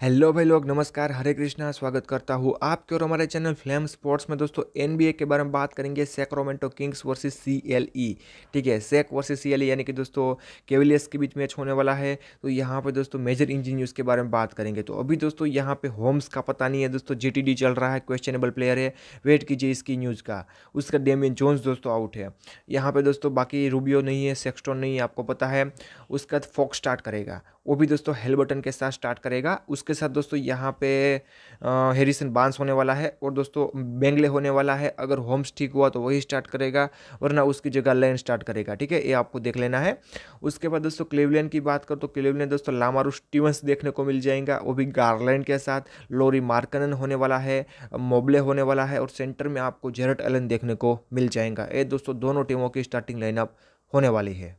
hello भाई लोग नमस्कार हरे कृष्णा स्वागत करता हूँ आपके और हमारे चैनल फ्लेम स्पोर्ट्स में दोस्तों एनबीए के बारे में बात करेंगे सेक्रोमेंटो किंग्स वर्सेस सीएलई ठीक है सेक वर्सेस सीएलई यानी कि दोस्तों केविलियस के बीच मैच होने वाला है तो यहाँ पे दोस्तों मेजर इंजन न्यूज़ के बारे में बात करेंगे तो अभी दोस्तों यहाँ पे होम्स का पता नहीं है दोस्तों जे चल रहा है क्वेश्चनेबल प्लेयर है वेट कीजिए इसकी न्यूज़ का उसका डेमिन जोन्स दोस्तों आउट है यहाँ पर दोस्तों बाकी रूबियो नहीं है सेक्सटोन नहीं है आपको पता है उसका फॉक्स स्टार्ट करेगा वो भी दोस्तों हेल बटन के साथ स्टार्ट करेगा उसके साथ दोस्तों यहाँ पे हेरिसन बांस होने वाला है और दोस्तों बेंगले होने वाला है अगर होम्स ठीक हुआ तो वही स्टार्ट करेगा वरना उसकी जगह लाइन स्टार्ट करेगा ठीक है ये आपको देख लेना है उसके बाद दोस्तों क्लेवलैंड की बात करो तो क्लेवलैंड दोस्तों लामारू स्टीवंस देखने को मिल जाएगा वो भी गार्लैंड के साथ लोरी मार्कनन होने वाला है मोबले होने वाला है और सेंटर में आपको जेरट एलन देखने को मिल जाएगा ये दोस्तों दोनों टीमों की स्टार्टिंग लाइनअप होने वाली है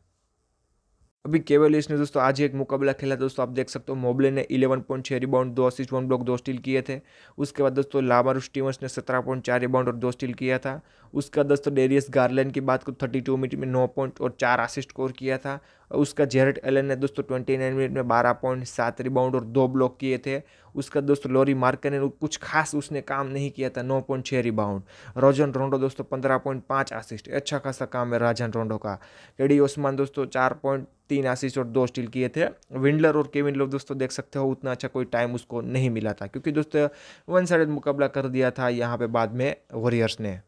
अभी केवलिस ने दोस्तों आज ही एक मुकाबला खेला दोस्तों आप देख सकते हो मोबले ने इलेवन पॉइंट छः रिबाउंड दो असिस्ट वन ब्लॉक दो स्टील किए थे उसके बाद दोस्तों लामारू स्टीवंस ने सत्रह पॉइंट चार रिबाउंड और दो स्टील किया था उसका दोस्तों डेरियस गार्लैंड की बात को 32 मिनट में 9 पॉइंट और चार असिस्ट स्कोर किया था उसका जेरट एलन ने दोस्तों ट्वेंटी मिनट में बारह पॉइंट रिबाउंड और दो ब्लॉक किए थे उसका दोस्तों लॉरी मार्कर ने कुछ खास उसने काम नहीं किया था नौ पॉइंट छः रिबाउंड रोजन रोंडो दोस्तों पंद्रह पॉइंट पाँच असिस्ट अच्छा खासा काम है राजन रोंडो का एडी ओस्मान दोस्तों चार पॉइंट तीन आशीष और दो स्टील किए थे विंडलर और केविन लोग दोस्तों देख सकते हो उतना अच्छा कोई टाइम उसको नहीं मिला था क्योंकि दोस्तों वन साइड मुकाबला कर दिया था यहाँ पर बाद में वॉरियर्स ने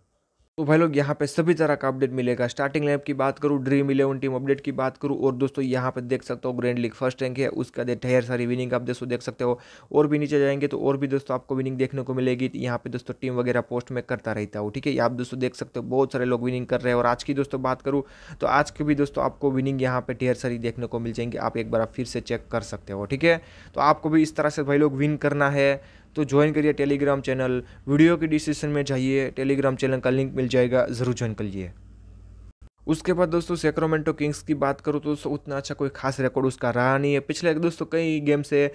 तो भाई लोग यहाँ पे सभी तरह का अपडेट मिलेगा स्टार्टिंग लाइफ की बात करूँ ड्रीम इलेवन टीम अपडेट की बात करूँ और दोस्तों यहाँ पे देख सकते हो ग्रैंड लीग फर्स्ट रैंक है उसका दे ढेर सारी विनिंग आप दोस्तों देख सकते हो और भी नीचे जाएंगे तो और भी दोस्तों आपको विनिंग देखने को मिलेगी यहाँ पे दोस्तों टीम वगैरह पोस्ट में करता रहता हूँ ठीक है आप दोस्तों देख सकते हो बहुत सारे लोग विनिंग कर रहे हैं और आज की दोस्तों बात करूँ तो आज की भी दोस्तों आपको विनिंग यहाँ पे ढेर सारी देखने को मिल जाएंगी आप एक बार फिर से चेक कर सकते हो ठीक है तो आपको भी इस तरह से भाई लोग विन करना है तो ज्वाइन करिए टेलीग्राम चैनल वीडियो के डिस्क्रिप्शन में जाइए टेलीग्राम चैनल का लिंक मिल जाएगा ज़रूर ज्वाइन कर लिए उसके बाद दोस्तों सेक्रोमेंटो किंग्स की बात करूँ तो उतना अच्छा कोई खास रिकॉर्ड उसका रहा नहीं है पिछले दोस्तों कई गेम से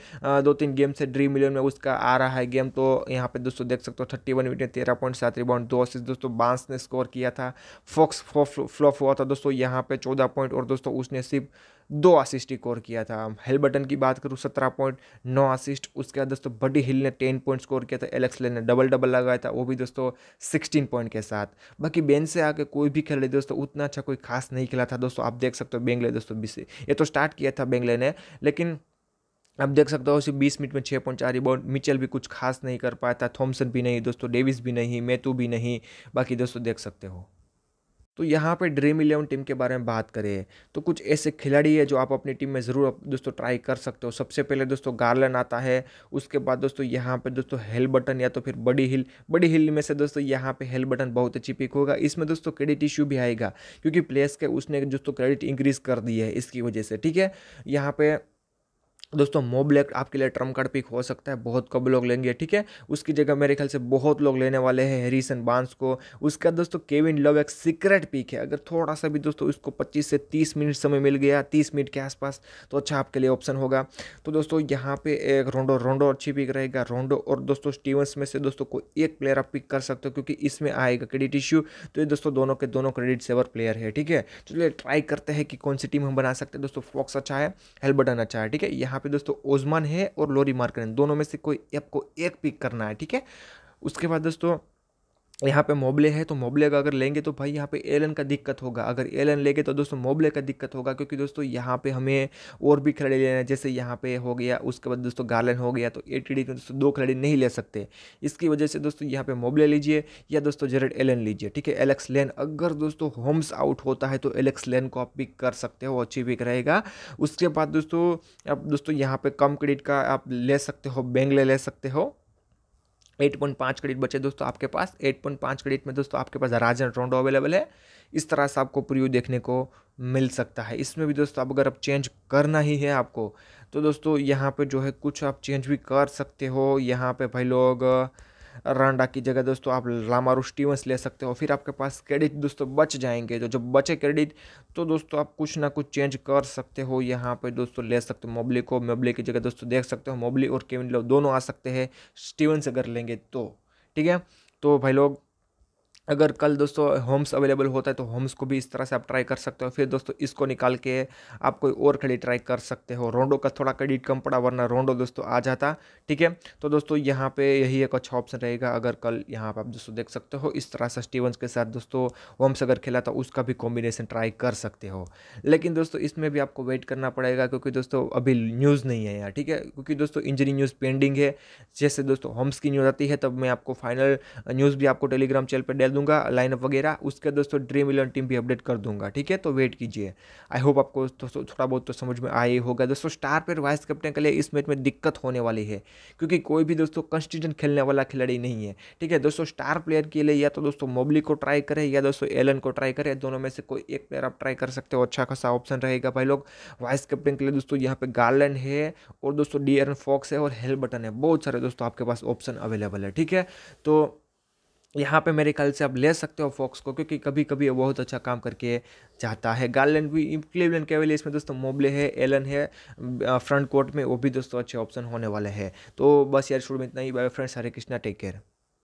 दो तीन गेम से ड्रीम इलेवन में उसका आ रहा है गेम तो यहाँ पे दोस्तों देख सकते हो थर्टी वन विकेट तेरह पॉइंट सात रिबाउंड दो असिस्ट दोस्तों बांस ने स्कोर किया था फॉक्स फ्लॉप हुआ था दोस्तों यहाँ पे चौदह पॉइंट और दोस्तों उसने सिर्फ दो असिस्ट स्कोर किया था बटन की बात करूँ सत्रह पॉइंट नौ असिस्ट उसके बाद दोस्तों बडी हिल ने टेन पॉइंट स्कोर किया था एलेक्स लेन ने डबल डबल लगाया था वो भी दोस्तों सिक्सटीन पॉइंट के साथ बाकी बेन से आके कोई भी खेल दोस्तों उतना अच्छा कोई खास नहीं खेला था दोस्तों आप देख सकते हो बेंगले दोस्तों बीस ये तो स्टार्ट किया था बेंगले ने लेकिन आप देख सकते हो सिर्फ बीस मिनट में छः पॉइंट चार रिबाउंड मिचल भी कुछ खास नहीं कर पाया था थॉमसन भी नहीं दोस्तों डेविस भी नहीं मैतू भी नहीं बाकी दोस्तों देख सकते हो तो यहाँ पे ड्रीम इलेवन टीम के बारे में बात करें तो कुछ ऐसे खिलाड़ी है जो आप अपनी टीम में ज़रूर दोस्तों ट्राई कर सकते हो सबसे पहले दोस्तों गार्लन आता है उसके बाद दोस्तों यहाँ पे दोस्तों हेल बटन या तो फिर बड़ी हिल बड़ी हिल में से दोस्तों यहाँ पे हेल बटन बहुत अच्छी पिक होगा इसमें दोस्तों क्रेडिट इश्यू भी आएगा क्योंकि प्लेयर्स के उसने दोस्तों क्रेडिट इंक्रीज़ कर दी है इसकी वजह से ठीक है यहाँ पर दोस्तों मोबलेक्ट आपके लिए ट्रम्प कार्ड पिक हो सकता है बहुत कब लोग लेंगे ठीक है उसकी जगह मेरे ख्याल से बहुत लोग लेने वाले हैं हैरिसन बांस को उसका दोस्तों केविन लव एक सीक्रेट पिक है अगर थोड़ा सा भी दोस्तों इसको 25 से 30 मिनट समय मिल गया 30 मिनट के आसपास तो अच्छा आपके लिए ऑप्शन होगा तो दोस्तों यहाँ पे एक रोंडो रोंडो अच्छी पिक रहेगा रोंडो और दोस्तों स्टीवंस में से दोस्तों कोई एक प्लेयर आप पिक कर सकते हो क्योंकि इसमें आएगा क्रेडिट इश्यू तो ये दोस्तों दोनों के दोनों क्रेडिट सेवर प्लेयर है ठीक है चलिए ट्राई करते हैं कि कौन सी टीम हम बना सकते हैं दोस्तों फॉक्स अच्छा है हेलबटन अच्छा है ठीक है यहाँ पे दोस्तों ओजमान है और लोरी मार्कर दोनों में से कोई आपको एक पिक करना है ठीक है उसके बाद दोस्तों यहाँ पे मोबले है तो मोबले का अगर लेंगे तो भाई यहाँ पे एलन का दिक्कत होगा अगर एलन लेंगे तो दोस्तों मोबले का दिक्कत होगा क्योंकि दोस्तों यहाँ पे हमें और भी खिलाड़ी लेना है जैसे यहाँ पे हो गया उसके बाद दोस्तों गार्लन हो गया तो ए टी डी दोस्तों दो खिलाड़ी नहीं ले सकते इसकी वजह से दोस्तों यहाँ पर मोबले लीजिए या दोस्तों जेरेड एलन लीजिए ठीक है एलेक्स लेन अगर दोस्तों होम्स आउट होता है तो एलेक्स लेन को आप पिक कर सकते हो अच्छी पिक रहेगा उसके बाद दोस्तों आप दोस्तों यहाँ पर कम क्रेडिट का आप ले सकते हो बेंगले ले सकते हो एट पॉइंट पाँच क्रेडिट बचे दोस्तों आपके पास एट पॉइंट पाँच क्रेडिट में दोस्तों आपके पास राजन रोंडो अवेलेबल है इस तरह से आपको प्रिव्यू देखने को मिल सकता है इसमें भी दोस्तों अब अगर आप चेंज करना ही है आपको तो दोस्तों यहाँ पे जो है कुछ आप चेंज भी कर सकते हो यहाँ पे भाई लोग रांडा की जगह दोस्तों आप लामा स्टीवंस ले सकते हो फिर आपके पास क्रेडिट दोस्तों बच जाएंगे तो जब बचे क्रेडिट तो दोस्तों आप कुछ ना कुछ चेंज कर सकते हो यहाँ पर दोस्तों ले सकते हो मोबली को मोबली की जगह दोस्तों देख सकते हो मोबली और केविन लोग दोनों आ सकते हैं स्टीवंस अगर लेंगे तो ठीक है तो भाई लोग अगर कल दोस्तों होम्स अवेलेबल होता है तो होम्स को भी इस तरह से आप ट्राई कर सकते हो फिर दोस्तों इसको निकाल के आप कोई और खड़ी ट्राई कर सकते हो रोंडो का थोड़ा क्रेडिट कम पड़ा वरना रोंडो दोस्तों आ जाता ठीक है तो दोस्तों यहाँ पे यही एक अच्छा ऑप्शन रहेगा अगर कल यहाँ पर आप दोस्तों देख सकते हो इस तरह से स्टीवंस के साथ दोस्तों होम्स अगर खेला तो उसका भी कॉम्बिनेशन ट्राई कर सकते हो लेकिन दोस्तों इसमें भी आपको वेट करना पड़ेगा क्योंकि दोस्तों अभी न्यूज़ नहीं है यहाँ ठीक है क्योंकि दोस्तों इंजरी न्यूज़ पेंडिंग है जैसे दोस्तों होम्स की न्यूज़ आती है तब मैं आपको फाइनल न्यूज़ भी आपको टेलीग्राम चैनल पर डेल दूंगा लाइनअप वगैरह उसके दोस्तों ड्रीम इलेवन टीम भी अपडेट कर दूंगा ठीक है तो वेट कीजिए आई होप आपको तो थोड़ा बहुत तो समझ में आया होगा दोस्तों स्टार पर वाइस कैप्टन के लिए इस मैच में दिक्कत होने वाली है क्योंकि कोई भी दोस्तों कंस्टिटेंट खेलने वाला खिलाड़ी नहीं है ठीक है दोस्तों स्टार प्लेयर के लिए या तो दोस्तों मोबली को ट्राई करें या दोस्तों एलन को ट्राई करें दोनों में से कोई एक प्लेयर आप ट्राई कर सकते हो अच्छा खासा ऑप्शन रहेगा भाई लोग वाइस कैप्टन के लिए दोस्तों यहाँ पे गार्लैंड है और दोस्तों डी फॉक्स है और हेल बटन है बहुत सारे दोस्तों आपके पास ऑप्शन अवेलेबल है ठीक है तो यहाँ पे मेरे ख्याल से आप ले सकते हो फॉक्स को क्योंकि कभी कभी बहुत अच्छा काम करके जाता है गार्लैंड भी क्लीवलैंड कैवलियर्स इसमें दोस्तों मोबले है एलन है फ्रंट कोर्ट में वो भी दोस्तों अच्छे ऑप्शन होने वाले हैं तो बस यार शुरू में इतना ही bye friends Hare Krishna take care